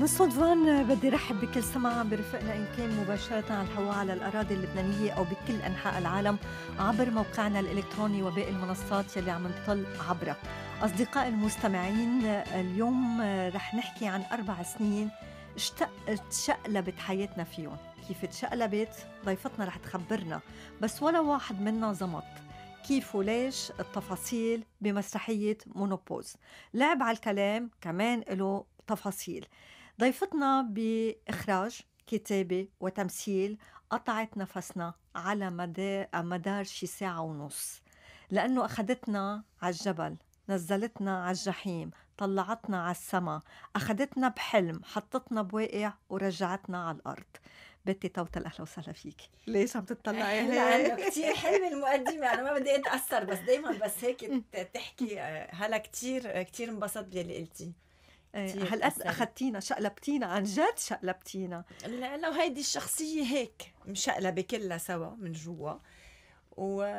من صدفان بدي رحب بكل سمع برفقنا ان كان مباشره على الهواء على الاراضي اللبنانيه او بكل انحاء العالم عبر موقعنا الالكتروني وباقي المنصات يلي عم نطل عبرها. اصدقائي المستمعين اليوم آه، رح نحكي عن اربع سنين اشتق تشقلبت حياتنا فيهم، كيف تشقلبت ضيفتنا رح تخبرنا بس ولا واحد منا زمط. كيف وليش التفاصيل بمسرحية مونوبوز لعب على الكلام كمان له تفاصيل ضيفتنا بإخراج كتابة وتمثيل قطعت نفسنا على مدار شي ساعة ونص لأنه اخذتنا على الجبل نزلتنا على الجحيم طلعتنا على السما اخذتنا بحلم حطتنا بواقع ورجعتنا على الأرض بتي توتل اهلا وسهلا فيك ليش عم تطلعي هيك؟ كثير حلوة المقدمة أنا ما بدي أتأثر بس دايما بس هيك تحكي آه، هلا كثير آه، كثير انبسطت باللي قلتي هلا اخذتينا شقلبتينا عن جد شقلبتينا لانه هيدي الشخصيه هيك مشقلبه كلها سوا من جوا و...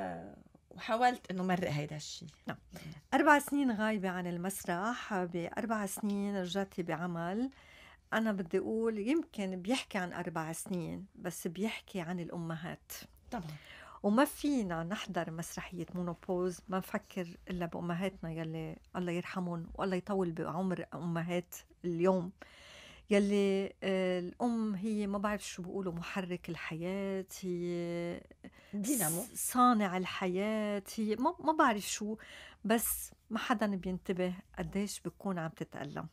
وحاولت انه مرق هيدا الشيء نعم اربع سنين غايبه عن المسرح باربع سنين رجعتي بعمل انا بدي اقول يمكن بيحكي عن اربع سنين بس بيحكي عن الامهات طبعا وما فينا نحضر مسرحية مونوبوز ما نفكر إلا بأمهاتنا يلي الله يرحمهم والله يطول بعمر أمهات اليوم يلي آه، الأم هي ما بعرف شو بيقولوا محرك الحياة هي دينامو صانع الحياة هي ما, بعرف شو بس ما حدا بينتبه قديش بتكون عم تتألم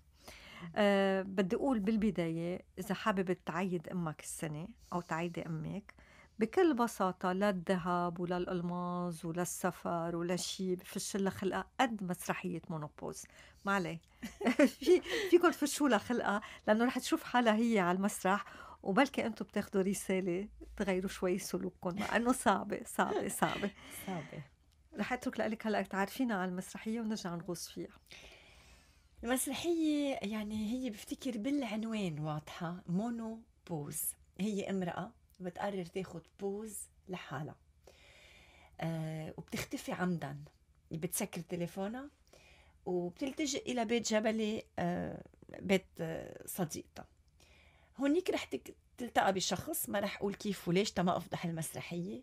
أه بدي أقول بالبداية إذا حابب تعيد أمك السنة أو تعيدي أمك بكل بساطة لا الذهب ولا ولشي ولا السفر ولا شيء بفش لها خلقها قد مسرحية مونوبوز ما عليه في فيكم تفشوا لها خلقها لأنه رح تشوف حالها هي على المسرح وبلكي انتم بتاخذوا رساله تغيروا شوي سلوككم مع انه صعبه صعبه صعبه صعبه رح اترك لك هلا تعرفينا على المسرحيه ونرجع نغوص فيها المسرحيه يعني هي بفتكر بالعنوان واضحه مونو بوز هي امراه بتقرر تاخد بوز لحالها آه وبتختفي عمدا بتسكر تليفونها وبتلتجئ إلى بيت جبلي آه بيت آه صديقتها هونيك رح تلتقى بشخص ما رح أقول كيف وليش تما أفضح المسرحية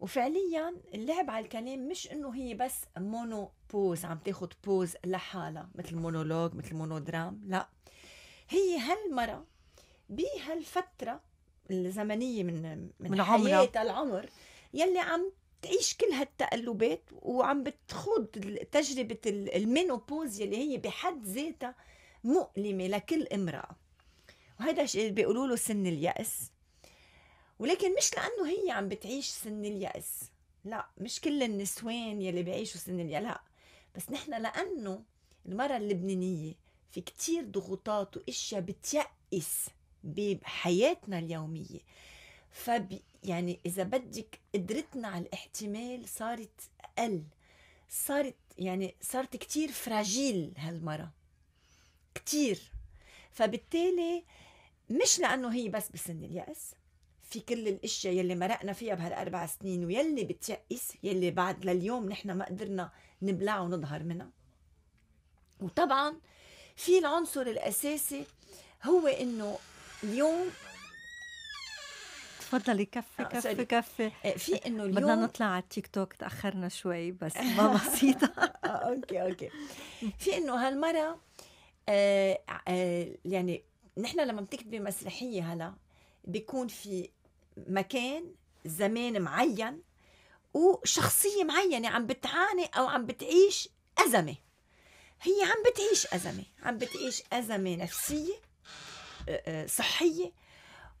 وفعليا اللعب على الكلام مش انه هي بس مونو بوز عم تاخد بوز لحالها مثل مونولوج مثل مونودرام لا هي هالمره بهالفتره الزمنيه من من, من حياتها العمر يلي عم تعيش كل هالتقلبات وعم بتخوض تجربه المينوبوز يلي هي بحد ذاتها مؤلمه لكل امراه وهذا شيء بيقولوا له سن اليأس ولكن مش لانه هي عم بتعيش سن اليأس لا مش كل النسوان يلي بيعيشوا سن اليأس لا بس نحن لانه المراه اللبنانيه في كتير ضغوطات واشياء بتيأس بحياتنا اليومية فب يعني إذا بدك قدرتنا على الاحتمال صارت أقل صارت يعني صارت كتير فراجيل هالمرة كتير فبالتالي مش لأنه هي بس بسن اليأس في كل الاشياء يلي مرقنا فيها بهالاربع سنين ويلي بتيأس يلي بعد لليوم نحن ما قدرنا نبلع ونظهر منها وطبعا في العنصر الاساسي هو انه اليوم تفضلي آه، كفي كفي كفي آه، في انه اليوم بدنا نطلع على التيك توك تاخرنا شوي بس ما بسيطه آه، اوكي اوكي في انه هالمره يعني نحن لما بتكتبي مسرحيه هلا بيكون في مكان زمان معين وشخصية معينة يعني عم بتعاني أو عم بتعيش أزمة هي عم بتعيش أزمة عم بتعيش أزمة نفسية آه، آه، صحيه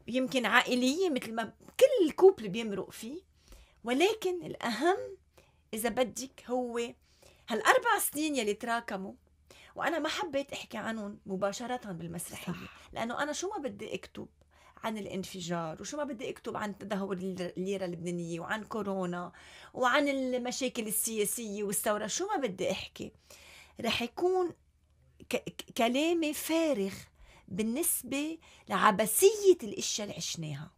يمكن عائليه مثل ما كل كوبل بيمرق فيه ولكن الاهم اذا بدك هو هالاربع سنين يلي تراكموا وانا ما حبيت احكي عنهم مباشره بالمسرحيه صح. لانه انا شو ما بدي اكتب عن الانفجار وشو ما بدي اكتب عن تدهور الليره اللبنانيه وعن كورونا وعن المشاكل السياسيه والثوره شو ما بدي احكي رح يكون ك- كلامي فارغ بالنسبة لعبسية الأشياء اللي عشناها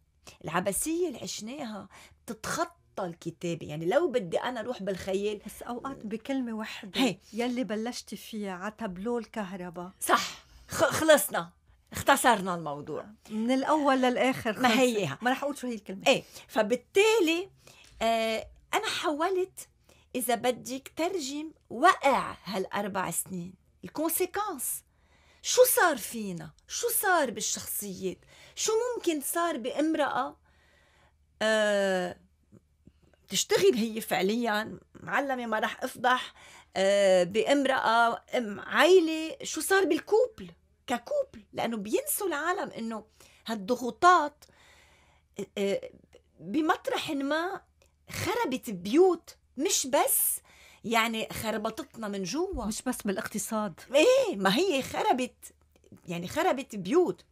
العبسية اللي عشناها بتتخطى الكتابة يعني لو بدي أنا أروح بالخيال بس أوقات بكلمة وحدة هي. يلي بلشتي فيها على تابلو الكهرباء صح خلصنا اختصرنا الموضوع من الأول للآخر ما هيها ما رح أقول شو هي الكلمة إيه فبالتالي آه أنا حولت إذا بدك ترجم وقع هالأربع سنين الكونسيكونس شو صار فينا شو صار بالشخصيات شو ممكن صار بامرأة أه تشتغل هي فعليا معلمة ما راح أفضح أه بامرأة أم عائلة شو صار بالكوبل ككوبل لأنه بينسوا العالم إنه هالضغوطات آه، آه، بمطرح ما خربت بيوت مش بس يعني خربطتنا من جوا مش بس بالاقتصاد ايه ما هي خربت يعني خربت بيوت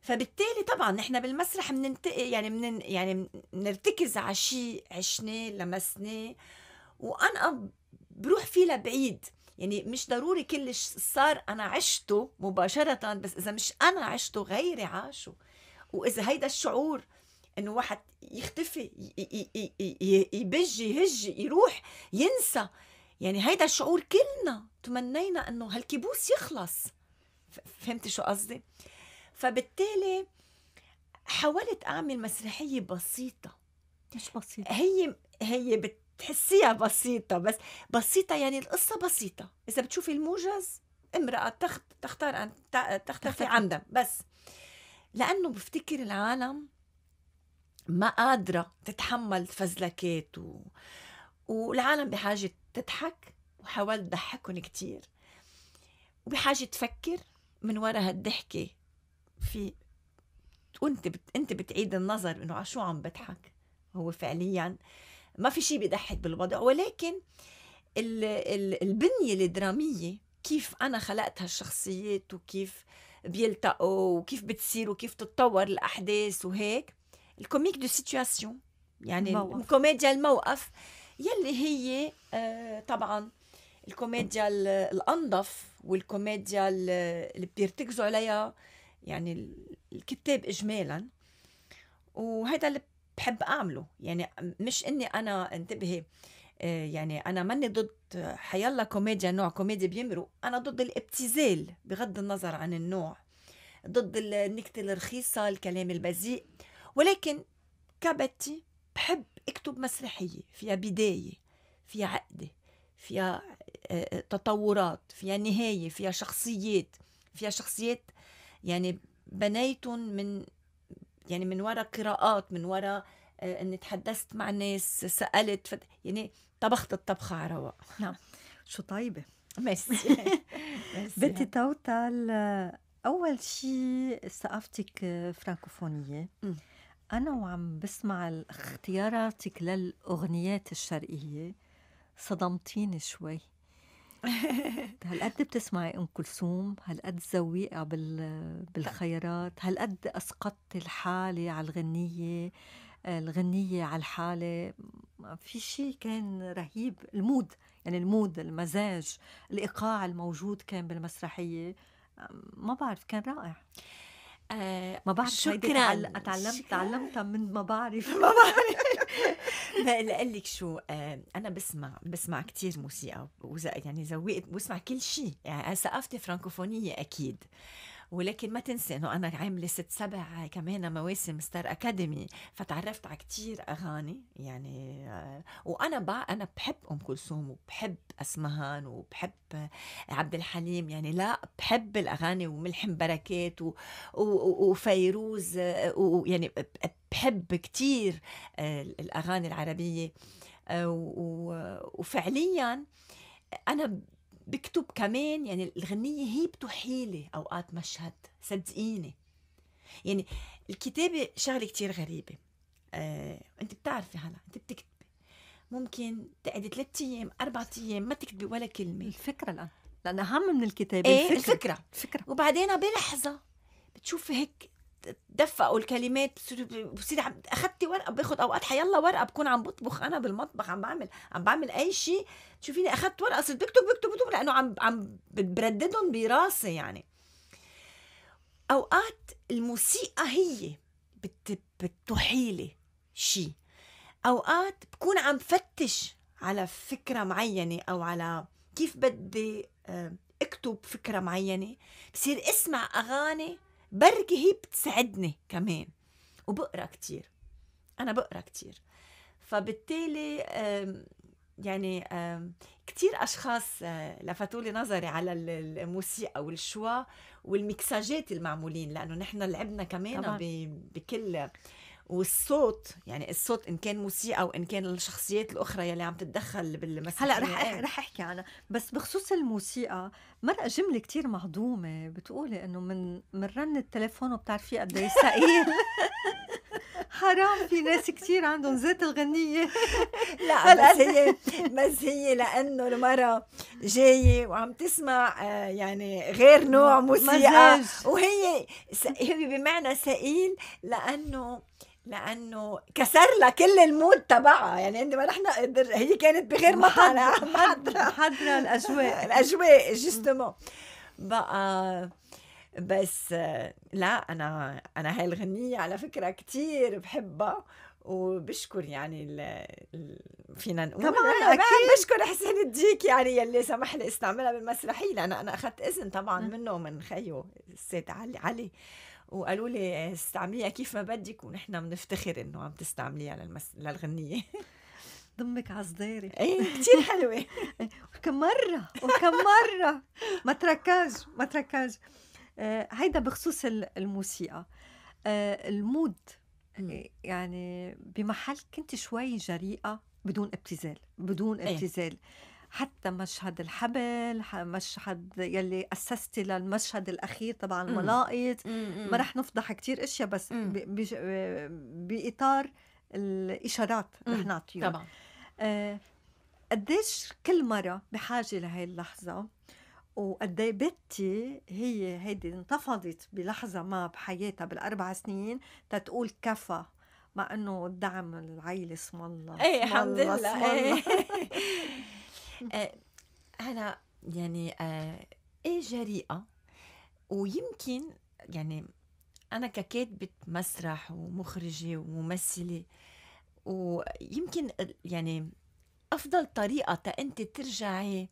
فبالتالي طبعا نحن بالمسرح بننتقي يعني من يعني بنرتكز على شيء عشناه لمسناه وانا بروح فيه لبعيد يعني مش ضروري كل صار انا عشته مباشره بس اذا مش انا عشته غيري عاشه واذا هيدا الشعور انه واحد يختفي يبج يهج يروح ينسى يعني هيدا الشعور كلنا تمنينا انه هالكيبوس يخلص فهمتي شو قصدي فبالتالي حاولت اعمل مسرحيه بسيطه مش بسيطه هي هي بتحسيها بسيطه بس بسيطه يعني القصه بسيطه اذا بتشوفي الموجز امراه تخت تختار ان تختفي عندها بس لانه بفتكر العالم ما قادرة تتحمل فزلكات و... والعالم بحاجة تضحك وحاولت ضحكهم كتير وبحاجة تفكر من ورا هالضحكة في وانت بت... انت بتعيد النظر انه على شو عم بضحك هو فعليا ما في شيء بيضحك بالوضع ولكن ال... ال... البنية الدرامية كيف انا خلقت هالشخصيات وكيف بيلتقوا وكيف بتصير وكيف تتطور الاحداث وهيك الكوميك دو سيتياسيون يعني الكوميديا الموقف يلي هي طبعا الكوميديا الانظف والكوميديا اللي بيرتكزوا عليها يعني الكتاب اجمالا وهذا اللي بحب اعمله يعني مش اني انا انتبهي يعني انا ماني ضد حيالله كوميديا نوع كوميديا بيمرق انا ضد الابتذال بغض النظر عن النوع ضد النكته الرخيصه الكلام البذيء ولكن كبتي بحب اكتب مسرحيه فيها بدايه فيها عقده فيها آه، آه، تطورات فيها نهايه فيها شخصيات فيها شخصيات يعني بنيتهم من يعني من وراء قراءات من وراء آه، اني تحدثت مع ناس سالت فت... يعني طبخت الطبخه على رواق نعم شو طيبه ميرسي بنتي توتال يعني. اول شيء ثقافتك فرانكوفونيه أنا وعم بسمع اختياراتك للأغنيات الشرقية صدمتيني شوي هالقد بتسمعي ام كلثوم هالقد زويقه بال... بالخيارات هالقد اسقطت الحاله على الغنيه الغنيه على الحاله في شيء كان رهيب المود يعني المود المزاج الايقاع الموجود كان بالمسرحيه ما بعرف كان رائع آه، ما بعرف شكرا تعلمت تعلمتها من ما بعرف ما بعرف لك شو آه، انا بسمع بسمع كثير موسيقى يعني زوقت بسمع كل شيء يعني ثقافتي فرانكوفونيه اكيد ولكن ما تنسى انه انا عامله ست سبع كمان مواسم ستار اكاديمي فتعرفت على كتير اغاني يعني آه، وانا بقى انا بحب ام كلثوم وبحب اسمهان وبحب عبد الحليم يعني لا بحب الاغاني وملحم بركات و... و... وفيروز آه، ويعني بحب كتير آه، الاغاني العربيه وفعليا انا بكتب كمان يعني الغنية هي بتحيلي أوقات مشهد صدقيني يعني الكتابة شغلة كتير غريبة آه، أنت بتعرفي هلا أنت بتكتبي ممكن تقعدي ثلاثة أيام أربعة أيام ما تكتبي ولا كلمة الفكرة الآن لأن أهم من الكتابة ايه الفكرة الفكرة, الفكرة. وبعدين بلحظة بتشوفي هيك تدفقوا الكلمات بصير اخذتي ورقه باخذ اوقات حيلا ورقه بكون عم بطبخ انا بالمطبخ عم بعمل عم بعمل اي شيء تشوفيني اخذت ورقه صرت بكتب بكتب بكتب لانه عم عم برددهم براسي يعني اوقات الموسيقى هي بت بتحيلي شيء اوقات بكون عم فتش على فكره معينه او على كيف بدي آه، اكتب فكره معينه بصير اسمع اغاني بركي هي بتسعدني كمان وبقرا كتير انا بقرا كتير فبالتالي يعني كتير اشخاص آه، لفتوا لي نظري على الموسيقى والشوا والمكساجات المعمولين لانه نحن لعبنا كمان طبعا. بكل والصوت يعني الصوت ان كان موسيقى او ان كان الشخصيات الاخرى يلي عم تتدخل بالمسرح هلا رح رح احكي عنها بس بخصوص الموسيقى مرة جملة كتير مهضومة بتقولي إنه من من رن التليفون وبتعرفي قد إيه ثقيل حرام في ناس كتير عندهم ذات الغنية لا بس هي بس هي لأنه المرة جاية وعم تسمع آه، يعني غير نوع موسيقى وهي هي بمعنى ثقيل لأنه لانه كسر لها كل المود تبعها يعني عندما نحن هي كانت بغير مطعم محضره محضره الاجواء الاجواء جوستومون بقى بس لا انا انا هاي الغنيه على فكره كتير بحبها وبشكر يعني ال فينا نقول طبعا اكيد بشكر حسين الديك يعني يلي سمح لي استعملها بالمسرحيه لان انا اخذت اذن طبعا منه ومن خيه السيد علي علي وقالوا لي استعمليها كيف ما بدك ونحن بنفتخر انه عم تستعمليها للمس... للغنيه ضمك على صداري ايه كثير حلوه وكم مره وكم مره ما تركاج ما تركاج آه هيدا بخصوص الموسيقى آه المود إيه، يعني بمحل كنت شوي جريئه بدون ابتذال بدون إيه. ابتذال إيه؟ حتى مشهد الحبل مشهد يلي أسستي للمشهد الأخير تبع الملائط ما رح نفضح كتير أشياء بس بإطار الإشارات رح نعطيها طبعا آه، قديش كل مرة بحاجة لهي اللحظة وقد إيه بنتي هي هيدي انتفضت بلحظة ما بحياتها بالأربع سنين تتقول كفى مع انه دعم العيلة اسم الله ايه الحمد لله هلا آه، يعني آه، ايه جريئه ويمكن يعني انا ككاتبه مسرح ومخرجه وممثله ويمكن يعني افضل طريقه تأنت انت ترجعي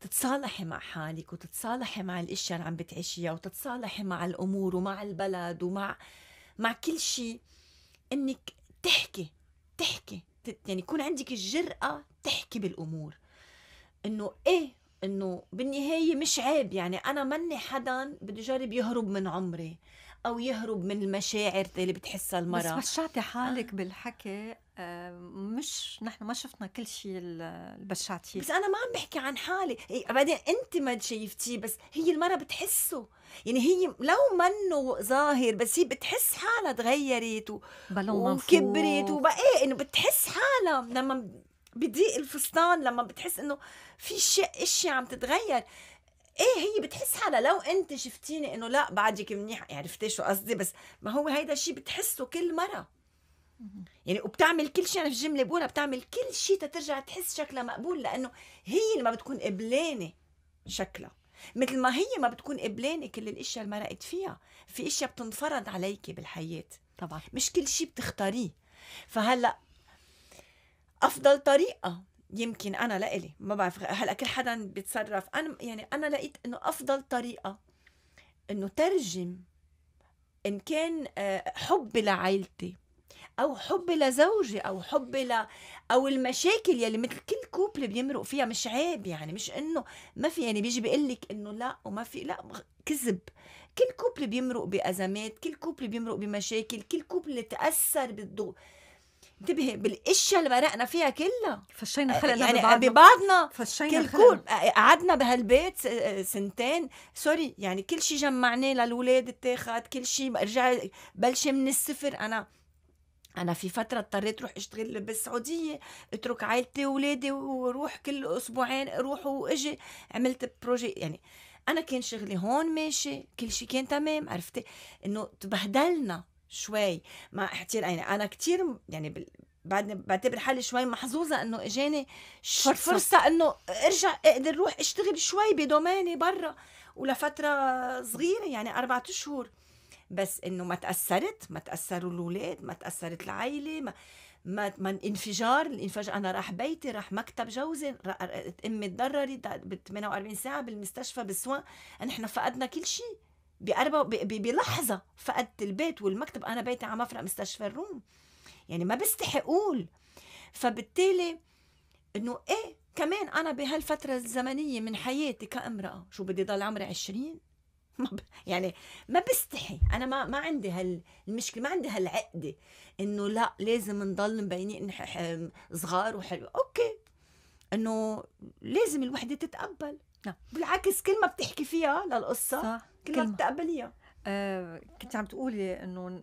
تتصالحي مع حالك وتتصالحي مع الاشياء اللي عم بتعيشيها وتتصالحي مع الامور ومع البلد ومع مع كل شيء انك تحكي تحكي يعني يكون عندك الجرأة تحكي بالامور انه ايه انه بالنهايه مش عيب يعني انا مني حدا بده يجرب يهرب من عمري او يهرب من المشاعر اللي بتحسها المراه بس بشعتي حالك آه. بالحكي آه، مش نحن ما شفنا كل شيء البشعتيه بس انا ما عم بحكي عن حالي إيه، بعدين انت ما شايفتيه بس هي المراه بتحسه يعني هي لو منه ظاهر بس هي بتحس حالها تغيرت و... وكبرت وبقى إيه انه بتحس حالها لما بضيق الفستان لما بتحس انه في شيء اشياء عم تتغير ايه هي بتحس حالها لو انت شفتيني انه لا بعدك منيح عرفتي شو قصدي بس ما هو هيدا الشيء بتحسه كل مره يعني وبتعمل كل شيء انا في الجمله بقولها بتعمل كل شيء تترجع تحس شكلها مقبول لانه هي اللي ما بتكون قبلانه شكلها مثل ما هي ما بتكون قبلانه كل الاشياء اللي مرقت فيها في اشياء بتنفرض عليكي بالحياه طبعا مش كل شيء بتختاريه فهلا افضل طريقه يمكن انا لإلي ما بعرف هلا كل حدا بيتصرف انا يعني انا لقيت انه افضل طريقه انه ترجم ان كان آه، حبي لعائلتي او حبي لزوجي او حبي ل او المشاكل يلي مثل كل كوبل بيمرق فيها مش عيب يعني مش انه ما في يعني بيجي بيقول لك انه لا وما في لا كذب كل كوبل بيمرق بازمات كل كوبل بيمرق بمشاكل كل كوبل تاثر بالضغوط انتبهي بالقشه اللي مرقنا فيها كلها فشينا آه، خلقنا يعني ببعضنا فشينا كل كل آه، قعدنا بهالبيت آه، سنتين سوري يعني كل شيء جمعناه للولاد اتاخد كل شيء رجع بلشي من الصفر انا انا في فتره اضطريت اروح اشتغل بالسعوديه اترك عائلتي واولادي وروح كل اسبوعين اروح واجي عملت بروجي يعني انا كان شغلي هون ماشي كل شيء كان تمام عرفتي انه تبهدلنا شوي مع كثير انا كثير يعني بال... بعتبر حالي شوي محظوظه انه اجاني فرصه, فرصة انه ارجع اقدر روح اشتغل شوي بدوميني برا ولفتره صغيره يعني اربعة اشهر بس انه ما تاثرت ما تاثروا الاولاد ما تاثرت العائله ما ما من انفجار الانفجار انا راح بيتي راح مكتب جوزي امي تضررت ب 48 ساعه بالمستشفى بالسوان نحن فقدنا كل شيء بلحظه فقدت البيت والمكتب انا بيتي على مفرق مستشفى الروم يعني ما بستحي اقول فبالتالي انه ايه كمان انا بهالفتره الزمنيه من حياتي كامراه شو بدي ضل عمري 20 ب... يعني ما بستحي انا ما ما عندي هالمشكله ما عندي هالعقده انه لا لازم نضل مبينين صغار وحلو اوكي انه لازم الوحده تتقبل لا. نعم. بالعكس كل ما بتحكي فيها للقصه صح. كلمة تقبلية آه كنت عم تقولي انه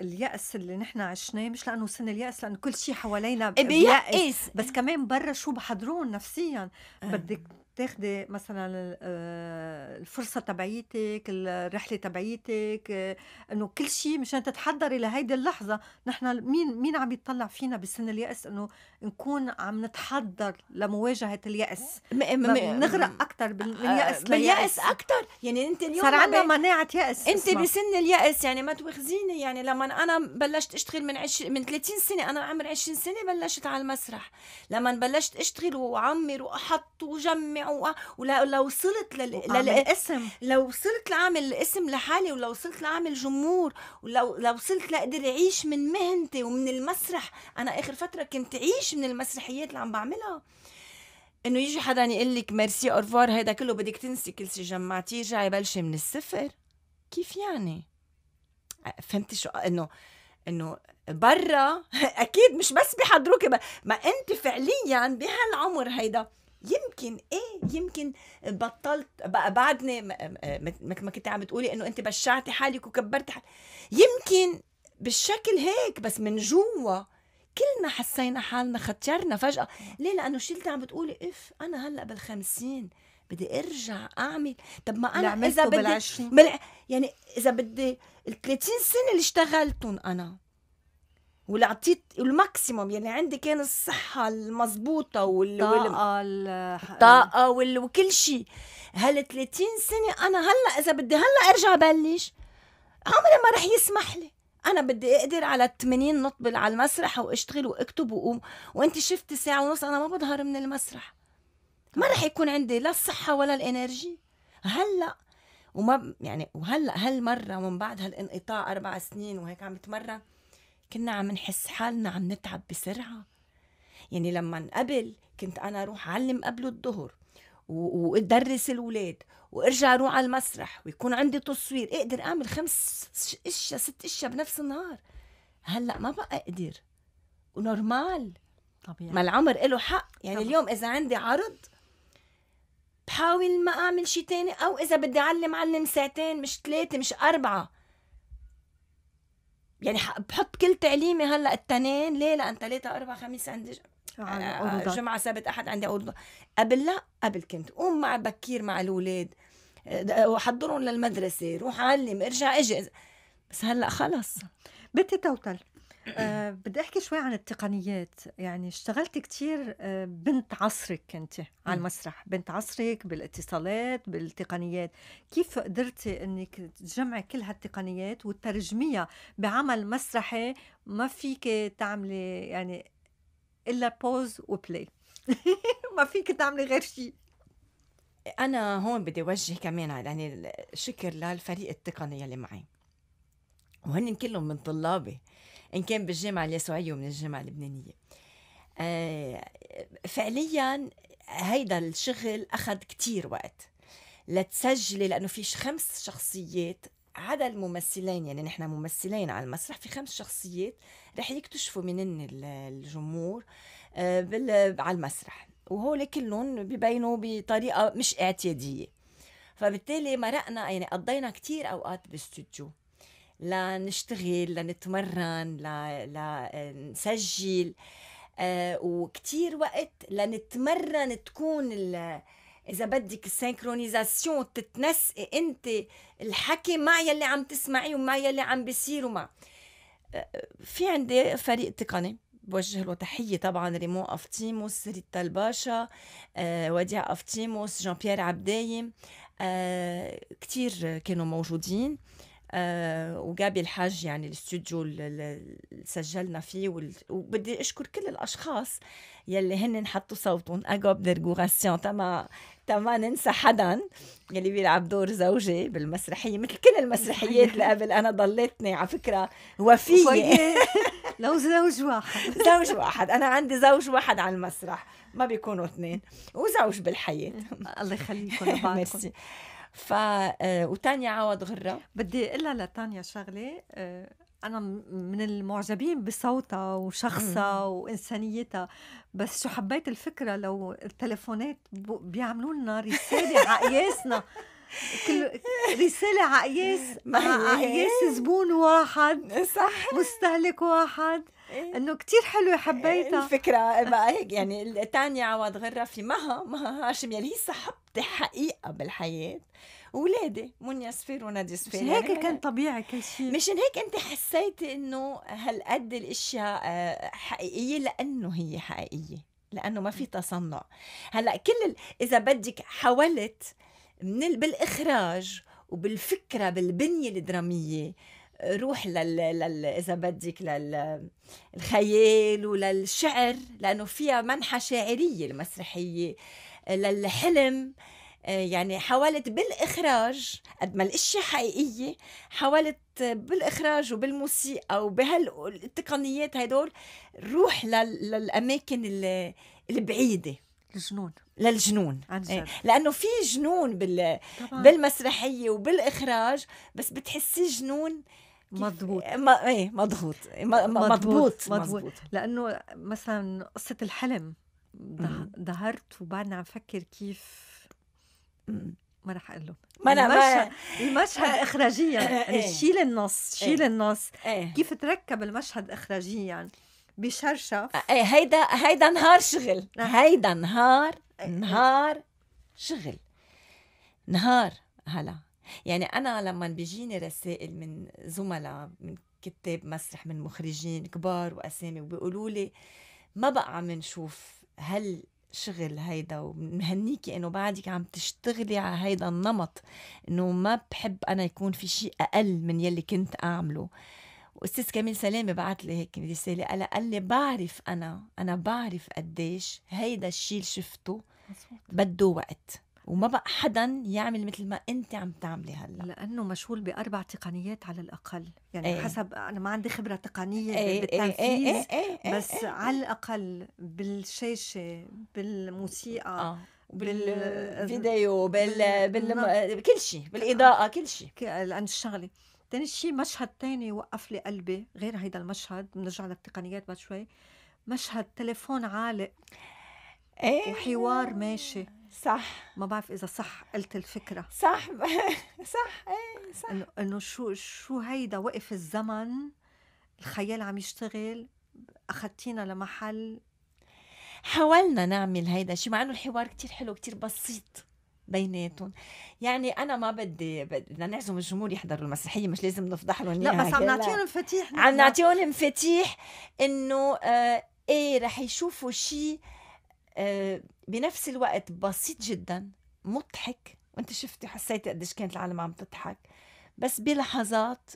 اليأس اللي نحن عشناه مش لأنه سن اليأس لأنه كل شيء حوالينا إيه، بيأس بس كمان برا شو بحضرون نفسيا آه. بدك تاخدي مثلا آه، الفرصه تبعيتك الرحله تبعيتك آه، انه كل شيء مشان تتحضري لهيدي اللحظه نحن مين مين عم يتطلع فينا بسن الياس انه نكون عم نتحضر لمواجهه الياس نغرق اكثر آه، بالياس بالياس اكثر يعني انت اليوم صار عندنا مناعه ياس انت اسمع. بسن الياس يعني ما تواخذيني يعني لما انا بلشت اشتغل من عش... من 30 سنه انا عمري 20 سنه بلشت على المسرح لما بلشت اشتغل وعمر واحط وجمع تبعه ولو وصلت للاسم لو وصلت لاعمل اسم لحالي ولو وصلت لاعمل جمهور ولو لو وصلت لاقدر اعيش من مهنتي ومن المسرح انا اخر فتره كنت اعيش من المسرحيات اللي عم بعملها انه يجي حدا يقول لك ميرسي اورفوار هيدا كله بدك تنسي كل شيء جمعتيه ارجعي بلشي من الصفر كيف يعني فهمتي شو انه انه برا اكيد مش بس بحضروك ما انت فعليا بهالعمر هيدا يمكن ايه يمكن بطلت بقى بعدني مثل ما كنت عم بتقولي انه انت بشعتي حالك وكبرتي حالك يمكن بالشكل هيك بس من جوا كلنا حسينا حالنا ختيرنا فجأة ليه لأنه شلت اللي عم بتقولي إف أنا هلأ بالخمسين بدي ارجع اعمل طب ما انا اذا بدي بال... يعني اذا بدي ال 30 سنه اللي اشتغلتهم انا ولا الماكسيموم يعني عندي كان الصحه المضبوطه وال الطاقه وال... وكل شيء هل 30 سنه انا هلا اذا بدي هلا ارجع بلش عمري ما رح يسمح لي انا بدي اقدر على ال 80 نطب على المسرح واشتغل واكتب واقوم وانت شفتي ساعه ونص انا ما بظهر من المسرح ما رح يكون عندي لا الصحه ولا الانرجي هلا وما يعني وهلا هالمره ومن بعد هالانقطاع اربع سنين وهيك عم بتمرن كنا عم نحس حالنا عم نتعب بسرعة يعني لما قبل كنت أنا أروح أعلم قبل الظهر وأدرس الولاد وارجع اروح على المسرح ويكون عندي تصوير اقدر اعمل خمس اشياء ست اشياء بنفس النهار هلا ما بقى اقدر ونورمال طبيعي ما العمر له حق يعني طبعا. اليوم اذا عندي عرض بحاول ما اعمل شيء تاني او اذا بدي اعلم علم ساعتين مش ثلاثه مش اربعه يعني بحط كل تعليمي هلا التنين ليه لان ثلاثة أربعة خميس عندي آه، آه، جمعة سبت أحد عندي أوضة قبل لا قبل كنت قوم مع بكير مع الأولاد آه، وحضرهم للمدرسة روح علم ارجع اجي بس هلا خلص بنتي توتل آه، بدي احكي شوي عن التقنيات يعني اشتغلت كثير آه، بنت عصرك انت على المسرح بنت عصرك بالاتصالات بالتقنيات كيف قدرتي انك تجمعي كل هالتقنيات وترجميها بعمل مسرحي ما فيك تعملي يعني الا بوز وبلاي ما فيك تعملي غير شيء انا هون بدي اوجه كمان يعني الشكر للفريق التقني اللي معي وهن كلهم من طلابي ان كان بالجامعه اليسوعيه ومن الجامعه اللبنانيه آه، فعليا هيدا الشغل اخذ كتير وقت لتسجلي لانه في خمس شخصيات عدا الممثلين يعني نحن ممثلين على المسرح في خمس شخصيات رح يكتشفوا منن الجمهور آه، على المسرح وهول كلهم ببينوا بطريقه مش اعتياديه فبالتالي مرقنا يعني قضينا كتير اوقات بالاستوديو لنشتغل لنتمرن لنسجل وكثير آه، وكتير وقت لنتمرن تكون اذا بدك السينكرونيزاسيون تتنسقي انت الحكي مع يلي عم تسمعيه ومع يلي عم بيصير ومع آه، في عندي فريق تقني بوجه له تحية طبعا ريمون افتيموس ريتا الباشا آه، وديع افتيموس جان بيير عبدايم كتير كانوا موجودين وقابل آه، وجابي الحاج يعني الاستوديو اللي سجلنا فيه وبدي اشكر كل الاشخاص يلي هن حطوا صوتهم اجوب ديرغوراسيون تما تما ننسى حدا يلي بيلعب دور زوجي بالمسرحيه مثل كل المسرحيات اللي قبل انا ضليتني على فكره وفيه لو زوج واحد زوج واحد انا عندي زوج واحد على المسرح ما بيكونوا اثنين وزوج بالحياه الله يخليكم لبعضكم ف آه، وتانيا عوض غره بدي اقول لتانيا شغله آه، انا من المعجبين بصوتها وشخصها وانسانيتها بس شو حبيت الفكره لو التليفونات بيعملوا لنا رساله على قياسنا كل رسالة على قياس على قياس زبون واحد صح مستهلك واحد إيه؟ انه كثير حلوه حبيتها الفكره بقى هيك يعني تانيا عوض في مها مها هاشم يلي هي صاحبتي حقيقه بالحياه اولادي منيا سفير ونادي سفير مشان يعني هيك كان طبيعي كل شيء مشان هيك انت حسيتي انه هالقد الاشياء آه، حقيقيه لانه هي حقيقيه لانه ما في تصنع هلا كل ال... اذا بدك حاولت من ال... بالاخراج وبالفكره بالبنيه الدراميه روح لل... لل... اذا بدك للخيال وللشعر لانه فيها منحة شاعرية المسرحية للحلم يعني حاولت بالاخراج قد ما الاشياء حقيقيه حاولت بالاخراج وبالموسيقى وبهالتقنيات هدول روح للاماكن البعيده الجنون للجنون عن إيه. جد. لانه في جنون بال... طبعا. بالمسرحيه وبالاخراج بس بتحسي جنون مضبوط ما ايه مضبوط مضبوط مضبوط لانه مثلا قصه الحلم ظهرت وبعدني عم فكر كيف ما رح اقول له ما انا المشهد, المشهد اخراجيا إيه. يعني شيل النص شيل إيه. النص إيه. كيف تركب المشهد اخراجيا بشرشف ايه هيدا هيدا نهار شغل نعم. هيدا نهار نهار شغل نهار هلا يعني أنا لما بيجيني رسائل من زملاء من كتاب مسرح من مخرجين كبار وأسامي وبيقولوا لي ما بقى عم نشوف هل شغل هيدا ومهنيكي انه بعدك عم تشتغلي على هيدا النمط انه ما بحب انا يكون في شيء اقل من يلي كنت اعمله واستاذ كامل سلامه بعت لي هيك رساله قال قال لي بعرف انا انا بعرف قديش هيدا الشيء اللي شفته بده وقت وما بقى حدا يعمل مثل ما انت عم تعملي هلا لانه مشغول باربع تقنيات على الاقل يعني ايه. حسب انا ما عندي خبره تقنيه ايه, إيه، بالتنفيذ ايه ايه ايه ايه بس ايه. على الاقل بالشاشه بالموسيقى اه. بالفيديو بال... بال... كل شيء بالاضاءه كل شيء لان الشغله ثاني شيء مشهد ثاني وقف لي قلبي غير هيدا المشهد بنرجع للتقنيات بعد شوي مشهد تليفون عالق ايه وحوار ماشي صح ما بعرف اذا صح قلت الفكره صح صح ايه صح انه انه شو شو هيدا وقف الزمن الخيال عم يشتغل اخذتينا لمحل حاولنا نعمل هيدا الشيء مع انه الحوار كتير حلو كتير بسيط بيناتهم يعني انا ما بدي بدنا نعزم الجمهور يحضروا المسرحيه مش لازم نفضح لهم لا بس عم نعطيهم مفاتيح عم نعطيهم مفاتيح انه آه ايه رح يشوفوا شيء آه آه، بنفس الوقت بسيط جدا مضحك وانت شفتي حسيتي قديش كانت العالم عم تضحك بس بلحظات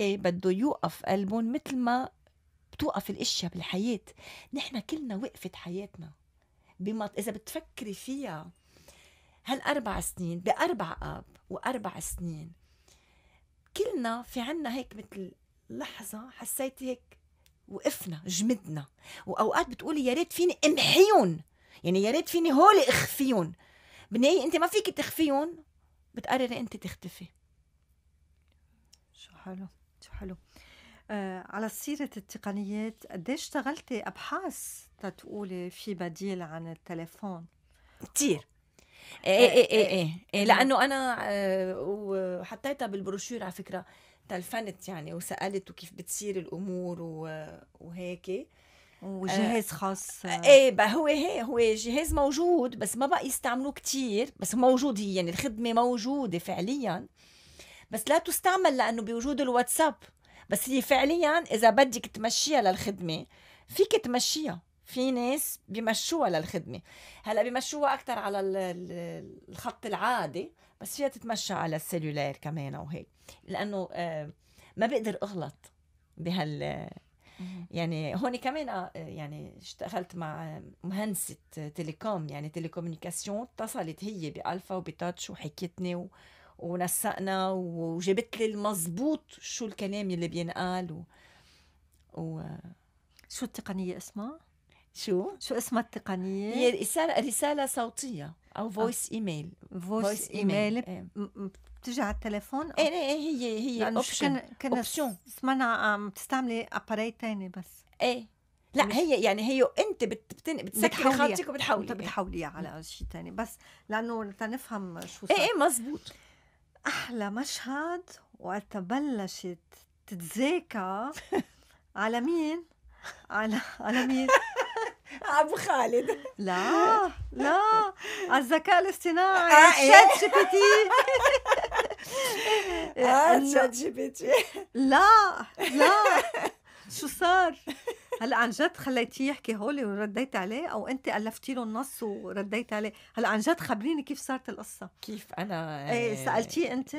إيه بده يوقف قلبهم مثل ما بتوقف الاشياء بالحياه نحن كلنا وقفت حياتنا بمط... اذا بتفكري فيها هالاربع سنين باربع اب واربع سنين كلنا في عنا هيك مثل لحظه حسيتي هيك وقفنا جمدنا واوقات بتقولي يا ريت فيني امحيهم يعني يا ريت فيني هول اخفيهم بني انت ما فيك تخفيهم بتقرري انت تختفي شو حلو شو حلو آه على سيرة التقنيات قديش اشتغلتي أبحاث تتقولي في بديل عن التليفون؟ كثير إيه،, آه، ايه ايه ايه آه، ايه, إيه لانه انا آه، وحطيتها بالبروشور على فكره تلفنت يعني وسالت وكيف بتصير الامور وهيك وجهاز خاص آه، ايه بقى هو هي هو جهاز موجود بس ما بقى يستعملوه كتير بس موجود هي يعني الخدمه موجوده فعليا بس لا تستعمل لانه بوجود الواتساب بس هي فعليا اذا بدك تمشيها للخدمه فيك تمشيها في ناس بيمشوها للخدمه هلا بيمشوها اكثر على الخط العادي بس فيها تتمشى على السلولار كمان وهيك لانه آه، ما بقدر اغلط بهال يعني هون كمان آه، يعني اشتغلت مع مهندسه تيليكوم يعني تيليكومنيكاسيون اتصلت هي بالفا وبتاتش وحكيتني و... ونسقنا وجابت لي المزبوط شو الكلام اللي بينقال و... و... شو التقنيه اسمها؟ شو؟ شو اسمها التقنيه؟ هي رساله رساله صوتيه او فويس ايميل فويس ايميل بتجي على التليفون إيه،, ايه ايه هي هي لانه اوبشن كنا اوبشن سمعنا عم تستعملي اباري تاني بس ايه لا هي يعني هي انت بتن... بتسكري خاطرك وبتحولي انت بتحوليها على شيء تاني بس لانه تنفهم شو إيه، صار ايه ايه مزبوط احلى مشهد وقت بلشت تتذاكى على مين؟ على على مين؟ ابو خالد لا لا على الذكاء الاصطناعي شات جي بي تي آه شات جي بي تي لا لا شو صار؟ هلا عن جد خليتيه يحكي هولي ورديت عليه او انت الفتي له النص ورديت عليه، هلا عن جد خبريني كيف صارت القصه كيف انا ايه آه، سالتيه انت؟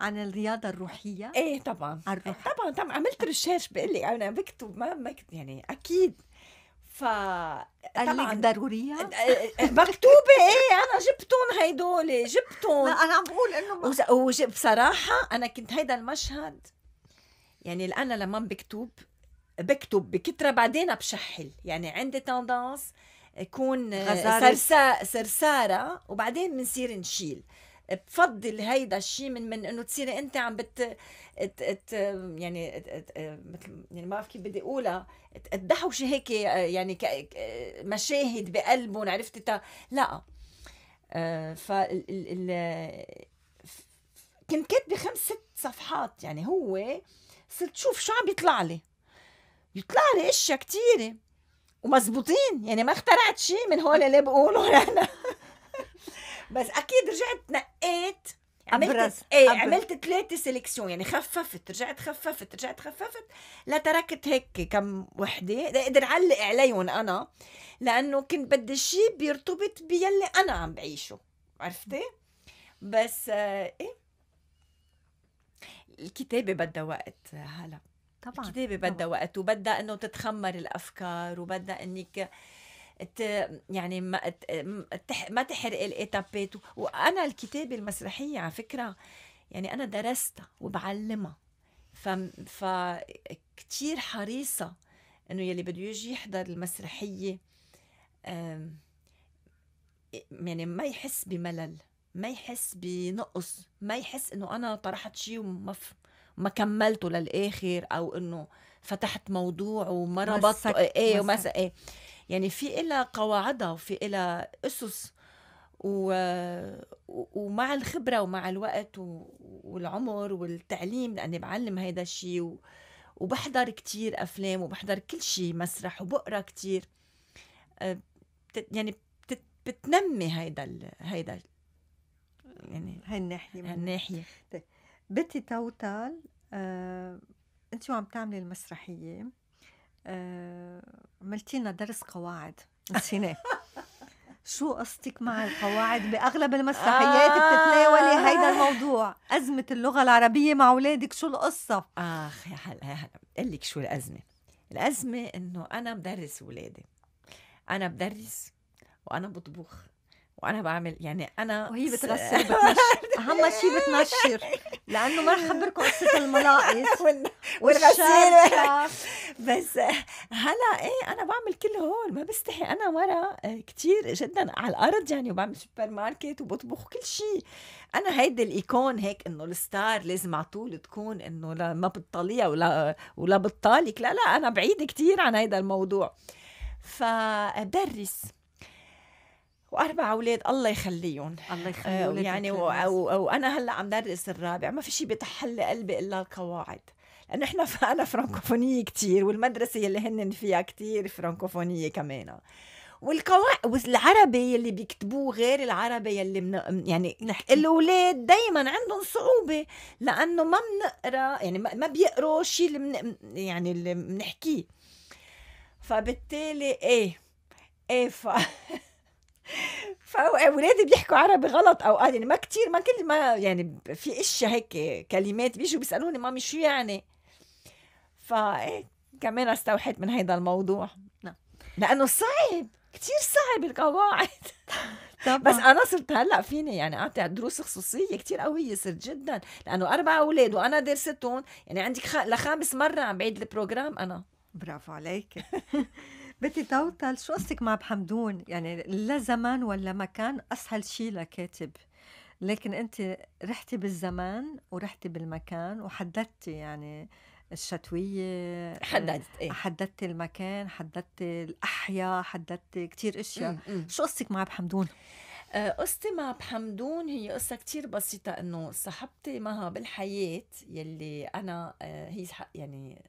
عن الرياضه الروحيه؟ ايه طبعا الروح. طبعا طبعا عملت ريشيرش بقول لي انا بكتب ما ما يعني اكيد ف قال لك ضرورية؟ آه، آه، آه، مكتوبة ايه أنا جبتهم هيدول جبتهم لا أنا عم بقول إنه وز... بصراحة أنا كنت هيدا المشهد يعني أنا لما بكتب بكتب بكترة بعدين بشحل يعني عندي تندانس يكون سرسا سرسارة وبعدين بنصير نشيل بفضل هيدا الشيء من من انه تصيري انت عم بت ات ات يعني ات ات مثل يعني ما بعرف كيف بدي اقولها تدحوشي هيك يعني مشاهد بقلبهم عرفتي لا آه، ف كنت كاتبه خمس ست صفحات يعني هو صرت شوف شو عم بيطلع لي بيطلع لي اشياء كثيره ومزبوطين يعني ما اخترعت شيء من هول اللي بقوله انا بس اكيد رجعت نقيت عملت ايه عملت ثلاثة سيلكسيون يعني خففت رجعت خففت رجعت خففت لتركت هيك كم وحدة لأقدر علق عليهم أنا لأنه كنت بدي شيء بيرتبط بيلي أنا عم بعيشه عرفتي؟ بس ايه الكتابة بدها وقت هلا طبعا الكتابة بدها وقت وبدها انه تتخمر الافكار وبدها انك يعني ما ما تحرق الايتابيت وانا الكتابه المسرحيه على فكره يعني انا درستها وبعلمها ف فكتير حريصه انه يلي بده يجي يحضر المسرحيه يعني ما يحس بملل ما يحس بنقص ما يحس انه انا طرحت شيء وما ما كملته للاخر او انه فتحت موضوع وما ربطته ايه وما ايه يعني في إلها قواعدها وفي إلها أسس و... ومع الخبرة ومع الوقت و... والعمر والتعليم لأني بعلم هيدا الشيء و... وبحضر كتير أفلام وبحضر كل شيء مسرح وبقرا كتير آه، يعني بت... بتنمي هيدا ال... هيدا يعني هالناحية هالناحية طيب، بنتي توتال آه، انت وعم تعملي المسرحية آه، عملتي لنا درس قواعد نسيناه شو قصتك مع القواعد باغلب المسرحيات آه بتتناولي هيدا الموضوع ازمه اللغه العربيه مع اولادك شو القصه اخ يا هلا هلا بقول لك شو الازمه الازمه انه انا بدرس اولادي انا بدرس وانا بطبخ وانا بعمل يعني انا وهي بتغسل بتنشر اهم شيء بتنشر لانه ما رح اخبركم قصه الملاقط والغسيل بس هلا ايه انا بعمل كل هول ما بستحي انا مره آه، كثير جدا على الارض يعني وبعمل سوبر ماركت وبطبخ كل شيء انا هيدي الايكون هيك انه الستار لازم على طول تكون انه لا ما بتطليها ولا ولا بتطالك لا لا انا بعيد كثير عن هيدا الموضوع فبرس واربع اولاد الله يخليهم الله يخليهم آه، يعني و... هلا عم درس الرابع ما في شيء بيطحل قلبي الا القواعد لانه احنا انا فرانكوفونيه كثير والمدرسه اللي هن فيها كثير فرانكوفونيه كمان والقواعد والعربي اللي بيكتبوه غير العربي اللي من يعني نحكي. الاولاد دائما عندهم صعوبه لانه ما بنقرا يعني ما بيقروا الشيء اللي من يعني اللي بنحكيه فبالتالي ايه ايه ف فاولادي بيحكوا عربي غلط اوقات يعني ما كتير ما كل ما يعني في اشياء هيك كلمات بيجوا بيسالوني مامي شو يعني فايه كمان استوحيت من هيدا الموضوع نعم. لانه صعب كتير صعب القواعد طبعا. بس انا صرت هلا فيني يعني اعطي دروس خصوصيه كتير قويه صرت جدا لانه اربع اولاد وانا دارستهم يعني عندك خ... لخامس مره عم بعيد البروجرام انا برافو عليك بدي توتل شو قصتك مع بحمدون يعني لا زمان ولا مكان اسهل شيء لكاتب لكن انت رحتي بالزمان ورحتي بالمكان وحددتي يعني الشتوية حددت إيه؟ آه، حددت المكان حددت الأحياء حددت كتير أشياء شو قصتك مع بحمدون؟ آه، قصتي مع بحمدون هي قصة كتير بسيطة إنه صاحبتي مها بالحياة يلي أنا آه، هي يعني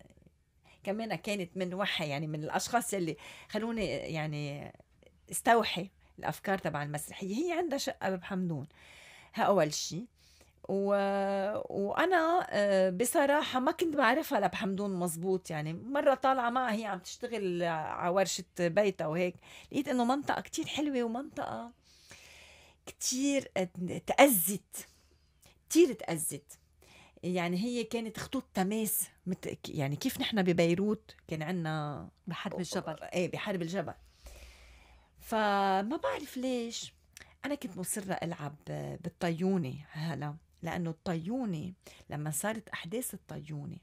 كمان كانت من وحي يعني من الاشخاص اللي خلوني يعني استوحي الافكار تبع المسرحيه هي عندها شقه بحمدون ها اول شيء و... وانا آه، بصراحه ما كنت بعرفها لبحمدون مزبوط يعني مره طالعه معها هي عم تشتغل على ورشه بيتها وهيك لقيت انه منطقه كتير حلوه ومنطقه كتير تأذت كتير تأذت يعني هي كانت خطوط تماس مت يعني كيف نحن ببيروت كان عندنا بحرب الجبل ايه بحرب الجبل فما بعرف ليش انا كنت مصره العب بالطيونه هلا لانه الطيونه لما صارت احداث الطيونه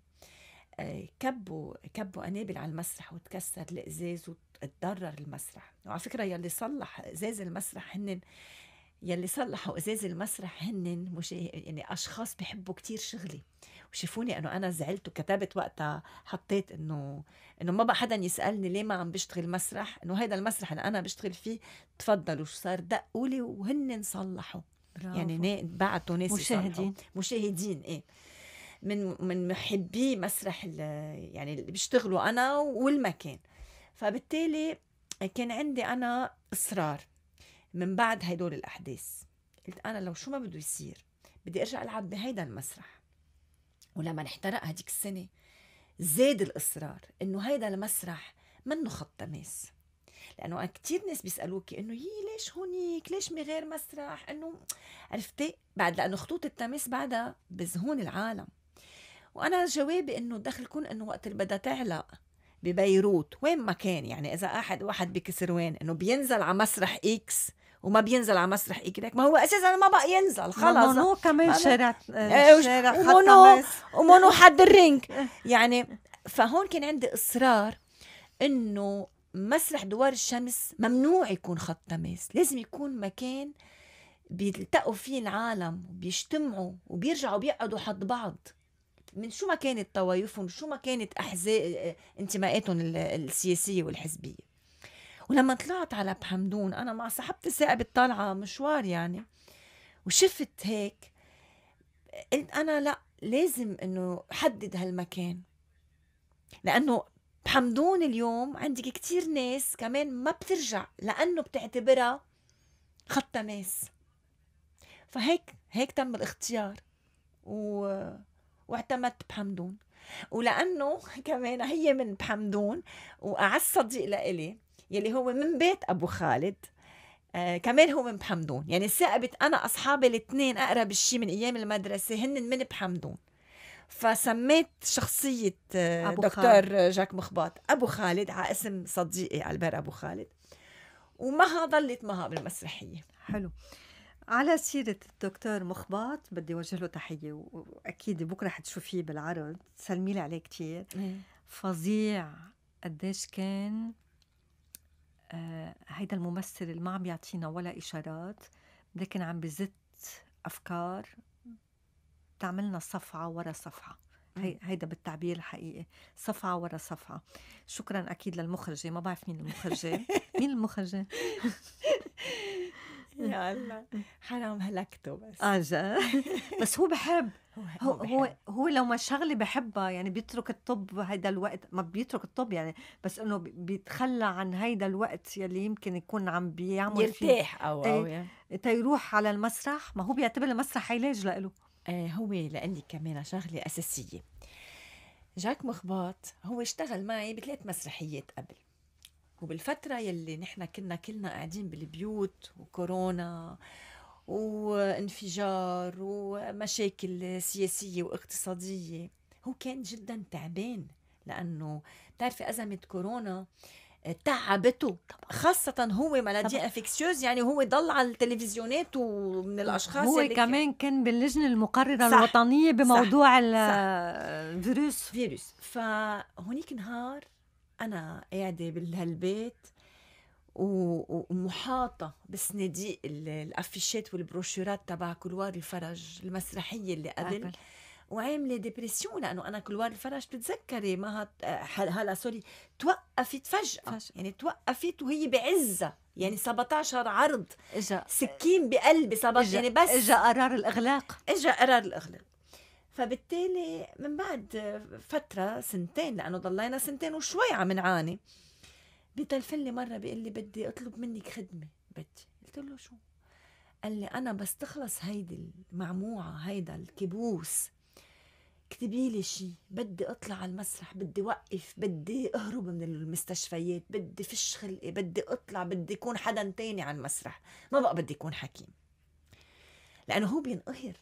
آه، كبوا كبوا انابل على المسرح وتكسر الازاز وتضرر المسرح وعلى فكره يلي صلح ازاز المسرح هن يلي صلحوا ازاز المسرح هن مش يعني اشخاص بحبوا كتير شغلي وشافوني انه انا زعلت وكتبت وقتها حطيت انه انه ما بقى حدا يسالني ليه ما عم بشتغل مسرح انه هيدا المسرح اللي انا بشتغل فيه تفضلوا شو صار دقوا لي وهن صلحوا يعني بعتوا ناس مشاهدين صلحوا. مشاهدين ايه من من محبي مسرح يعني اللي بيشتغلوا انا والمكان فبالتالي كان عندي انا اصرار من بعد هدول الأحداث قلت أنا لو شو ما بده يصير بدي أرجع ألعب بهيدا المسرح ولما احترق هديك السنة زاد الإصرار إنه هيدا المسرح منه خط تماس لأنه كثير ناس بيسألوكي إنه يي ليش هونيك ليش من غير مسرح إنه عرفتي بعد لأنه خطوط التماس بعدها بذهون العالم وأنا جوابي إنه دخلكم إنه وقت اللي بدها تعلق ببيروت وين ما كان يعني اذا احد واحد بكسروان انه بينزل على مسرح اكس وما بينزل على مسرح اكس ما هو اساسا ما بقى ينزل خلص مونو كمان شارع آه، شارع ومونو ومونو حد الرينك إيه. يعني فهون كان عندي اصرار انه مسرح دوار الشمس ممنوع يكون خط تماس لازم يكون مكان بيلتقوا فيه العالم بيجتمعوا وبيرجعوا بيقعدوا حد بعض من شو ما كانت طوايفهم شو ما كانت احزاب انتماءاتهم السياسيه والحزبيه ولما طلعت على بحمدون انا مع صاحبتي ثاقب طالعه مشوار يعني وشفت هيك قلت انا لا لازم انه حدد هالمكان لانه بحمدون اليوم عندك كتير ناس كمان ما بترجع لانه بتعتبرها خط تماس فهيك هيك تم الاختيار و واعتمدت بحمدون ولانه كمان هي من بحمدون واعز صديق لإلي يلي هو من بيت ابو خالد آه كمان هو من بحمدون يعني ثاقبت انا اصحابي الاثنين اقرب شيء من ايام المدرسه هن من بحمدون فسميت شخصية آه، أبو دكتور خالد. جاك مخباط أبو خالد على اسم صديقي ألبير أبو خالد ومها ضلت مها بالمسرحية حلو على سيرة الدكتور مخباط بدي وجه له تحية وأكيد بكرة حتشوفيه بالعرض سلمي لي عليه كتير إيه. فظيع قديش كان آه هيدا الممثل اللي ما عم يعطينا ولا إشارات لكن عم بزت أفكار تعملنا صفعة ورا صفعة هي هيدا بالتعبير الحقيقي صفعة ورا صفعة شكرا أكيد للمخرجة ما بعرف مين المخرجة مين المخرجة يا الله حرام هلكته بس اه جد بس هو بحب هو هو هو لو ما شغله بحبها يعني بيترك الطب هيدا الوقت ما بيترك الطب يعني بس انه بيتخلى عن هيدا الوقت يلي يمكن يكون عم بيعمل يرتاح او او يعني إيه، تيروح على المسرح ما هو بيعتبر المسرح علاج لإله إيه، هو لإلي كمان شغله اساسيه جاك مخباط هو اشتغل معي بثلاث مسرحيات قبل وبالفترة يلي نحن كنا كلنا قاعدين بالبيوت وكورونا وانفجار ومشاكل سياسية واقتصادية هو كان جدا تعبان لأنه بتعرفي أزمة كورونا آه، تعبته خاصة هو ملادي انفكسيوز يعني هو ضل على التلفزيونات ومن الأشخاص هو اللي كمان كان باللجنة المقررة صح الوطنية بموضوع صح الفيروس آه، فيروس فهونيك نهار انا قاعده بهالبيت ومحاطة بصناديق الأفيشات والبروشورات تبع كلوار الفرج المسرحية اللي قبل وعامله ديبرسيون لانه انا كلوار الفرج بتتذكري ما هلا سوري توقفت فجأة. فجاه يعني توقفت وهي بعزها يعني 17 عرض اجا سكين بقلبي 17 يعني بس اجا قرار الاغلاق اجا قرار الاغلاق فبالتالي من بعد فتره سنتين لانه ضلينا سنتين وشوي عم نعاني بيتلفن لي مره بيقول لي بدي اطلب منك خدمه بدي قلت له شو قال لي انا بس تخلص هيدي المعموعه هيدا الكبوس اكتبي لي شيء بدي اطلع على المسرح بدي وقف بدي اهرب من المستشفيات بدي فش خلقي بدي اطلع بدي يكون حدا تاني على المسرح ما بقى بدي يكون حكيم لانه هو بينقهر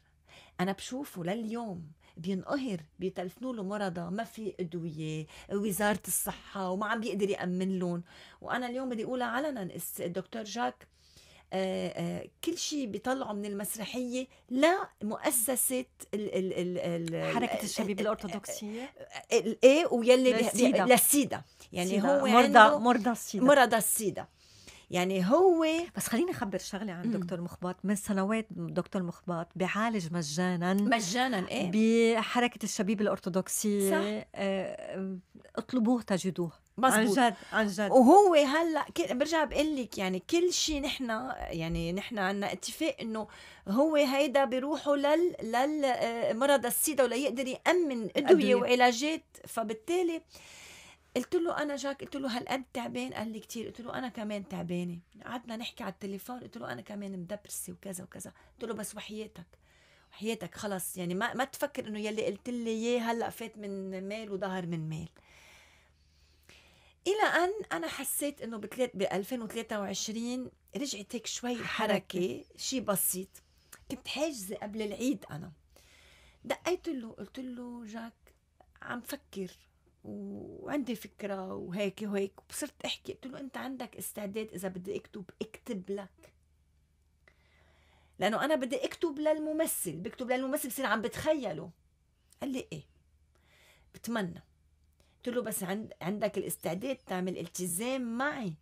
انا بشوفه لليوم بينقهر بيتلفنوا له مرضى ما في ادويه وزاره الصحه وما عم بيقدر يامن لهم وانا اليوم بدي اقولها علنا الدكتور جاك آآ آه، آآ آه، كل شيء بيطلعوا من المسرحيه لمؤسسه ال ال حركه الشبيب الارثوذكسيه آه، ايه ويلي للسيدا يعني سيدة. هو مرضى مرضى السيدا مرضى السيدا يعني هو بس خليني اخبر شغله عن دكتور مخباط من سنوات دكتور مخباط بيعالج مجانا مجانا ايه بحركه الشبيب الارثوذكسيه صح آه، اطلبوه تجدوه مزبوط. عن جد عن جد وهو هلا برجع بقول لك يعني كل شيء نحن يعني نحن عندنا اتفاق انه هو هيدا بيروحوا لل للمرضى آه، السيدا ولا يقدر يامن ادويه وعلاجات فبالتالي آه قلت له انا جاك قلت له هالقد تعبان قال لي كثير قلت له انا كمان تعبانه قعدنا نحكي على التليفون قلت له انا كمان مدبرسه وكذا وكذا قلت له بس وحياتك وحياتك خلص يعني ما ما تفكر انه يلي قلت لي اياه هلا فات من مال وظهر من مال الى ان انا حسيت انه ب 2023 رجعت هيك شوي حركه شيء بسيط كنت حاجزه قبل العيد انا دقيت له قلت له جاك عم فكر وعندي فكرة وهيك وهيك وصرت أحكي قلت له أنت عندك استعداد إذا بدي أكتب أكتب لك لأنه أنا بدي أكتب للممثل بكتب للممثل بصير عم بتخيله قال لي إيه بتمنى قلت له بس عند عندك الاستعداد تعمل التزام معي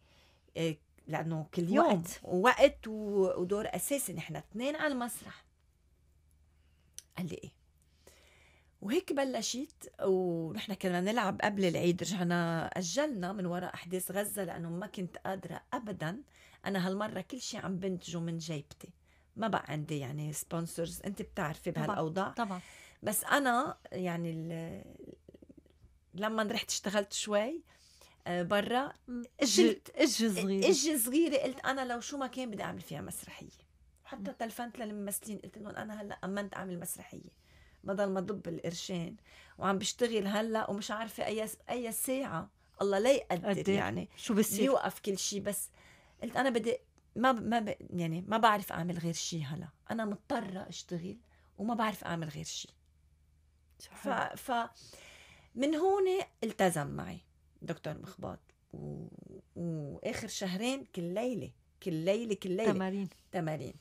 إيه لأنه كل يوم وقت, ووقت ودور أساسي نحن اثنين على المسرح قال لي إيه وهيك بلشت ونحن كنا نلعب قبل العيد رجعنا اجلنا من وراء احداث غزه لانه ما كنت قادره ابدا انا هالمره كل شيء عم بنتجه من جيبتي ما بقى عندي يعني سبونسرز انت بتعرفي بهالاوضاع طبعا بس انا يعني لما رحت اشتغلت شوي آه، برا اجت اج صغيره اج صغيره قلت انا لو شو ما كان بدي اعمل فيها مسرحيه حتى تلفنت للممثلين قلت لهم انا هلا امنت اعمل مسرحيه بدل ما ضب القرشين وعم بشتغل هلا ومش عارفه اي اي ساعه الله لا يقدر إيه؟ يعني شو بصير يوقف كل شيء بس قلت انا بدي ما ب... ما ب... يعني ما بعرف اعمل غير شيء هلا انا مضطره اشتغل وما بعرف اعمل غير شيء ف... ف من هون التزم معي دكتور مخباط و... واخر شهرين كل ليله كل ليله كل ليله تمارين تمارين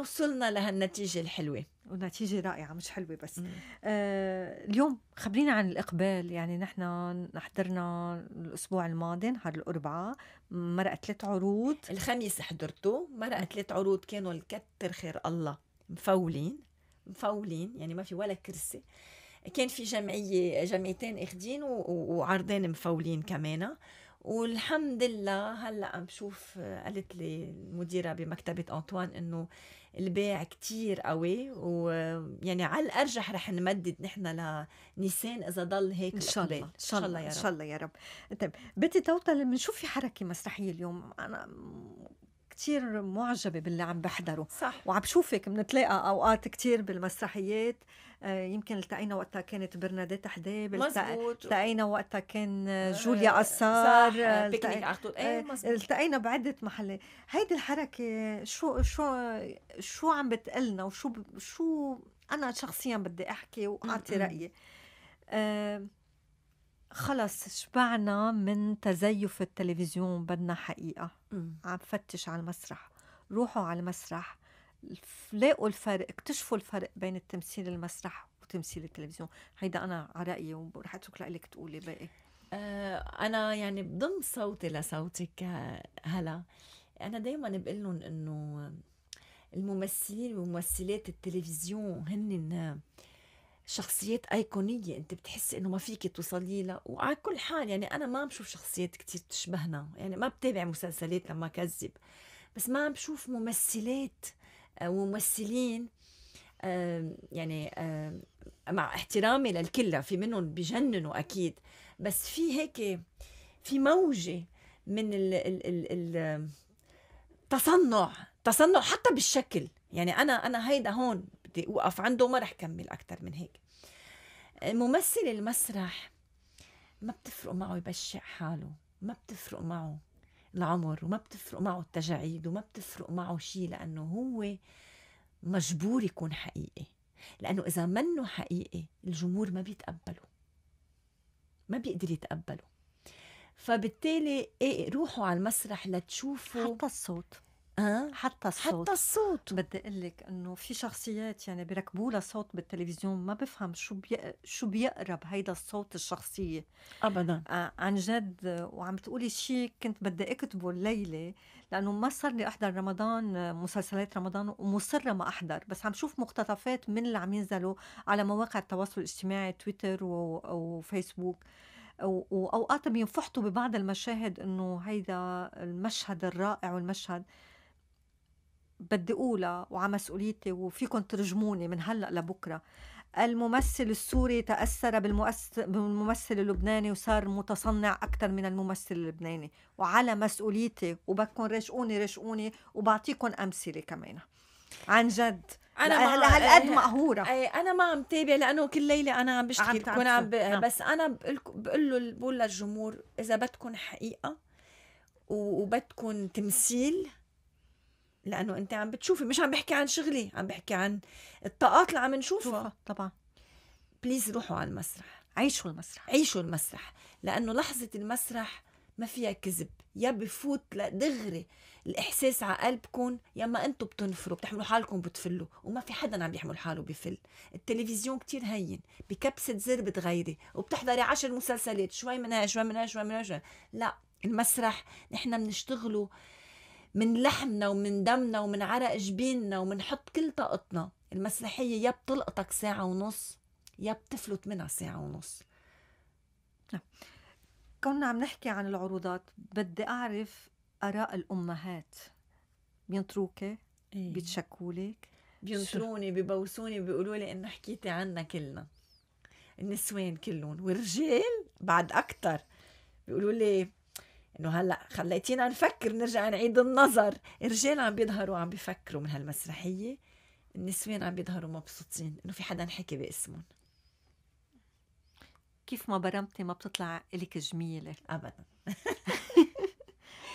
وصلنا لهالنتيجه الحلوه ونتيجة رائعة مش حلوة بس آه اليوم خبرينا عن الإقبال يعني نحن حضرنا الأسبوع الماضي نهار الأربعاء مرق ثلاث عروض الخميس حضرته مرق ثلاث عروض كانوا الكتر خير الله مفولين مفولين يعني ما في ولا كرسي كان في جمعية جمعيتين اخدين وعرضين مفولين كمان والحمد لله هلا عم بشوف قالت لي المديره بمكتبه انطوان انه البيع كتير قوي ويعني على الارجح رح نمدد نحن لنيسان اذا ضل هيك ان شاء الله ان شاء الله يا رب ان شاء الله يا رب طيب بنتي توتل بنشوف في حركه مسرحيه اليوم انا كتير معجبه باللي عم بحضره صح وعم بشوفك بنتلاقى اوقات كتير بالمسرحيات آه، يمكن التقينا وقتها كانت برناديت حداب التقينا وقتها كان آه، جوليا قصار التقينا آه، إيه، بعده محلات هيدي الحركه شو شو شو عم بتقلنا وشو شو انا شخصيا بدي احكي واعطي رايي خلص شبعنا من تزيف التلفزيون بدنا حقيقه عم فتش على المسرح روحوا على المسرح لاقوا الفرق اكتشفوا الفرق بين التمثيل المسرح وتمثيل التلفزيون هيدا انا على رايي ورح اترك لك تقولي باقي آه انا يعني بضم صوتي لصوتك هلا انا دائما بقول لهم انه الممثلين وممثلات التلفزيون هن شخصيات أيقونية أنت بتحسي إنه ما فيك توصلي لها وعلى كل حال يعني أنا ما بشوف شخصيات كتير بتشبهنا يعني ما بتابع مسلسلات لما كذب بس ما عم بشوف ممثلات آه، وممثلين يعني مع احترامي للكل في منهم بجننوا اكيد بس في هيك في موجه من ال ال ال التصنع تصنع حتى بالشكل يعني انا انا هيدا هون بدي اوقف عنده ما رح كمل اكثر من هيك ممثل المسرح ما بتفرق معه يبشع حاله ما بتفرق معه العمر وما بتفرق معه التجاعيد وما بتفرق معه شيء لأنه هو مجبور يكون حقيقي لأنه إذا منه حقيقي الجمهور ما بيتقبله ما بيقدر يتقبله فبالتالي ايه روحوا على المسرح لتشوفوا حتى الصوت حتى الصوت حتى الصوت بدي اقول لك انه في شخصيات يعني بيركبوا لها صوت بالتلفزيون ما بفهم شو بي... شو بيقرب هيدا الصوت الشخصيه ابدا آه، عن جد وعم تقولي شيء كنت بدي اكتبه الليله لانه ما صار لي احضر رمضان مسلسلات رمضان ومصره ما احضر بس عم شوف مقتطفات من اللي عم ينزلوا على مواقع التواصل الاجتماعي تويتر و... وفيسبوك واوقات بينفحتوا ببعض المشاهد انه هيدا المشهد الرائع والمشهد بدي أقولها وعلى مسؤوليتي وفيكم ترجموني من هلأ لبكرة الممثل السوري تأثر بالممثل اللبناني وصار متصنع أكثر من الممثل اللبناني وعلى مسؤوليتي وبدكم رشقوني رشقوني وبعطيكم أمثلة كمان عن جد انا هالقد مقهوره انا ما عم تابع لانه كل ليله انا عم بشتغل عم ب... نعم. بس انا بقول له بقول للجمهور اذا بدكم حقيقه وبدكم تمثيل لانه انت عم بتشوفي مش عم بحكي عن شغلي عم بحكي عن الطاقات اللي عم نشوفها طبعا بليز روحوا على المسرح عيشوا المسرح عيشوا المسرح لانه لحظه المسرح ما فيها كذب يا بفوت دغري الاحساس على قلبكم يا اما انتم بتنفروا بتحملوا حالكم بتفلوا وما في حدا عم يحمل حاله بفل التلفزيون كتير هين بكبسه زر بتغيري وبتحضري عشر مسلسلات شوي من هاي شوي من هاي شوي من هاي لا المسرح نحن بنشتغله من لحمنا ومن دمنا ومن عرق جبيننا ومنحط كل طاقتنا المسرحية يا بتلقطك ساعة ونص يا بتفلت منها ساعة ونص نعم. كنا عم نحكي عن العروضات بدي أعرف آراء الأمهات بينطروكي إيه. بيتشكولك بينطروني ببوسوني بيقولوا لي انه حكيتي عنا كلنا النسوان كلهم والرجال بعد اكثر بيقولوا لي انه هلا خليتينا نفكر نرجع نعيد النظر الرجال عم بيظهروا عم بيفكروا من هالمسرحيه النسوان عم بيظهروا مبسوطين انه في حدا حكي باسمهم كيف ما برمتي ما بتطلع الك جميله ابدا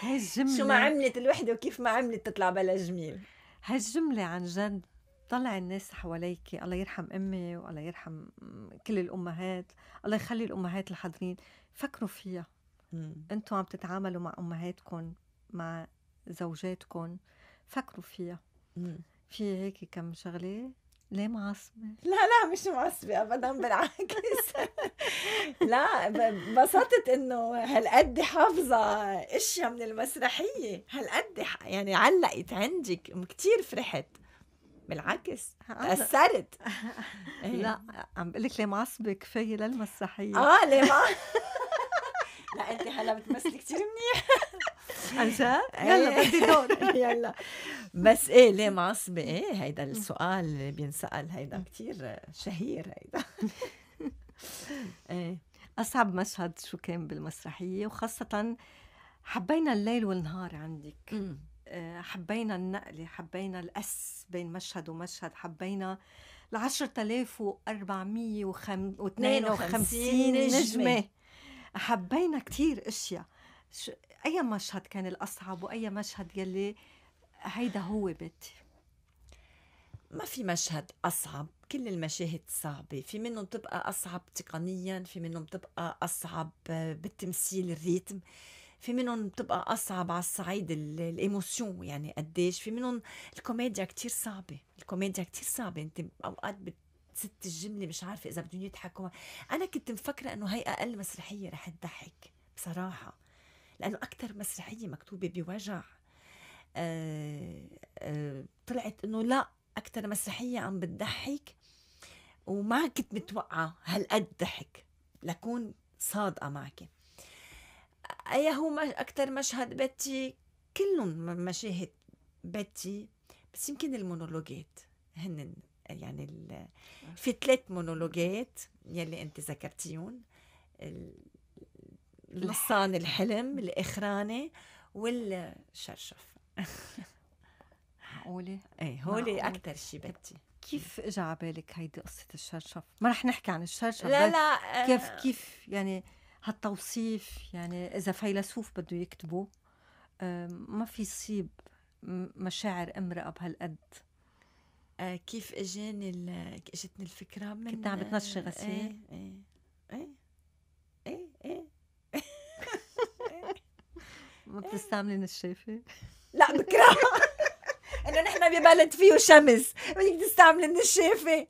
هالجمله شو ما عملت الوحده وكيف ما عملت تطلع بلا جميل هالجمله عن جد طلع الناس حواليك الله يرحم امي والله يرحم كل الامهات الله يخلي الامهات الحاضرين فكروا فيها انتم عم تتعاملوا مع امهاتكم مع زوجاتكم فكروا فيها في هيك كم شغله ليه معصبة؟ لا لا مش معصبة أبدا بالعكس لا انبسطت إنه هالقد حافظة أشياء من المسرحية هالقد يعني علقت عندك كتير فرحت بالعكس تأثرت لا إيه. عم بقول لك ليه معصبة كفاية للمسرحية اه ليه معصبة لا انت هلا بتمثلي كثير منيح عن جد؟ إيه. يلا بدي دور يلا بس ايه ليه معصبه ايه هيدا السؤال اللي بينسال هيدا كثير شهير هيدا ايه اصعب مشهد شو كان بالمسرحيه وخاصه حبينا الليل والنهار عندك إيه، حبينا النقله حبينا الأس بين مشهد ومشهد حبينا وخمسين 10452 نجمه حبينا كثير اشياء اي مشهد كان الاصعب واي مشهد يلي هيدا هو بيتي ما في مشهد اصعب كل المشاهد صعبة في منهم تبقى أصعب تقنيا في منهم تبقى أصعب بالتمثيل الريتم في منهم بتبقى أصعب على الصعيد الإيموسيون يعني قديش في منهم الكوميديا كتير صعبة الكوميديا كتير صعبة أنت أوقات بت ست الجمله مش عارفه اذا بدهم يضحكوا انا كنت مفكره انه هي اقل مسرحيه رح تضحك بصراحه لانه اكثر مسرحيه مكتوبه بوجع آه آه طلعت انه لا اكثر مسرحيه عم بتضحك وما كنت متوقعه هالقد ضحك لكون صادقه معك اي هو اكثر مشهد بتي كلهم مشاهد بتي بس يمكن المونولوجات هن يعني ال... آه. في ثلاث مونولوجات يلي انت ذكرتيهم ال... الحلم الاخراني والشرشف معقولة؟ ايه هولي اكثر شيء بدي كيف اجى على بالك هيدي قصة الشرشف؟ ما رح نحكي عن الشرشف لا لا كيف آه. كيف يعني هالتوصيف يعني اذا فيلسوف بده يكتبه ما في يصيب مشاعر امرأة بهالقد آه، كيف اجاني اجتني الفكره من كنت عم بتنشي غسيل؟ آه، ايه ايه ايه ايه, إيه. ما بتستعملي نشافه؟ لا بكره انه نحن ببلد فيه شمس بدك تستعملي النشافه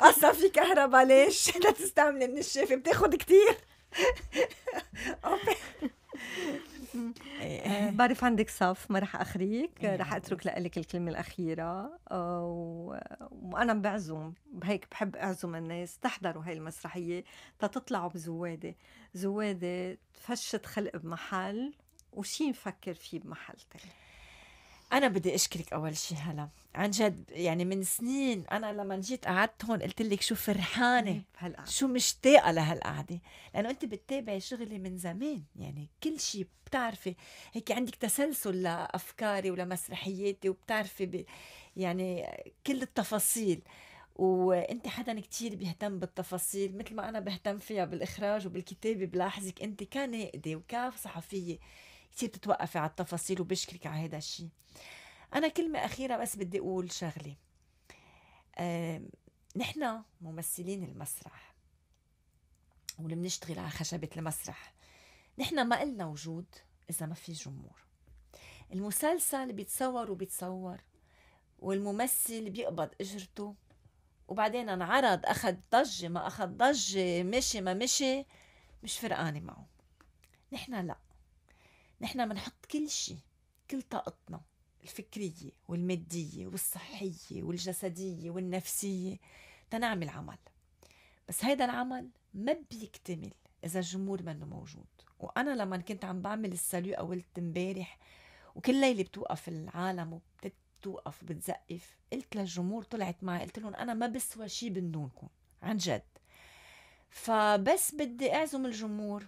اصلا آه، في كهرباء ليش لا تستعملي النشافه بتاخذ كثير إيه. آه، بعرف عندك صف ما رح اخريك إيه. رح اترك لك الكلمه الاخيره آه، وانا بعزم بهيك بحب اعزم الناس تحضروا هاي المسرحيه تطلعوا بزواده زواده تفشت خلق بمحل وشي نفكر فيه بمحل تاني انا بدي اشكرك اول شيء هلا عن جد يعني من سنين انا لما جيت قعدت هون قلت لك شو فرحانه إيه، بهالقعده شو مشتاقه لهالقعده لانه انت بتتابعي شغلي من زمان يعني كل شيء بتعرفي هيك عندك تسلسل لافكاري ولمسرحياتي وبتعرفي ب... يعني كل التفاصيل وانت حدا كتير بيهتم بالتفاصيل مثل ما انا بهتم فيها بالاخراج وبالكتابه بلاحظك انت كناقده وكصحفيه كثير بتتوقفي على التفاصيل وبشكرك على هذا الشيء أنا كلمة أخيرة بس بدي أقول شغلة نحن ممثلين المسرح واللي بنشتغل على خشبة المسرح نحن ما قلنا وجود إذا ما في جمهور المسلسل بيتصور وبيتصور والممثل بيقبض اجرته وبعدين انعرض اخذ ضجه ما اخذ ضجه مشي ما مشي مش فرقانه معه نحن لا نحن بنحط كل شيء كل طاقتنا الفكرية والمادية والصحية والجسدية والنفسية تنعمل عمل بس هيدا العمل ما بيكتمل إذا الجمهور منه موجود وأنا لما كنت عم بعمل السالو قولت امبارح وكل ليلة بتوقف العالم وبتوقف بتزقف قلت للجمهور طلعت معي قلت لهم أنا ما بسوى شيء من دونكم عن جد فبس بدي أعزم الجمهور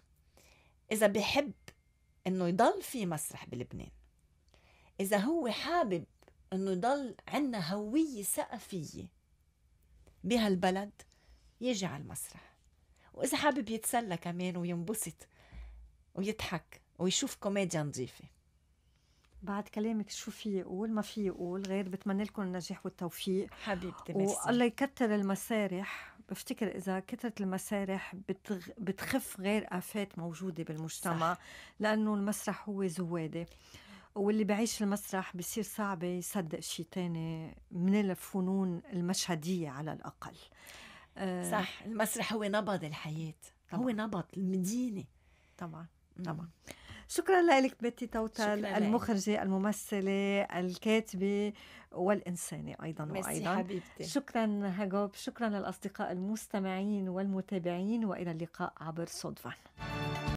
إذا بحب انه يضل في مسرح بلبنان اذا هو حابب انه يضل عندنا هويه ثقافيه بهالبلد يجي على المسرح واذا حابب يتسلى كمان وينبسط ويضحك ويشوف كوميديا نظيفه بعد كلامك شو في يقول ما في يقول غير بتمنى لكم النجاح والتوفيق حبيبتي والله يكتر المسارح بفتكر إذا كثرة المسارح بتغ... بتخف غير آفات موجودة بالمجتمع صح. لأنه المسرح هو زوادة واللي بعيش المسرح بصير صعب يصدق شيء تاني من الفنون المشهدية على الأقل آه، صح المسرح هو نبض الحياة طبعا. هو نبض المدينة طبعا طبعا مم. شكرا لك بيتي توتال المخرجة الممثلة الكاتبة والإنسانة أيضا وأيضا حبيبتي. شكرا هاجوب شكرا للأصدقاء المستمعين والمتابعين وإلى اللقاء عبر صدفة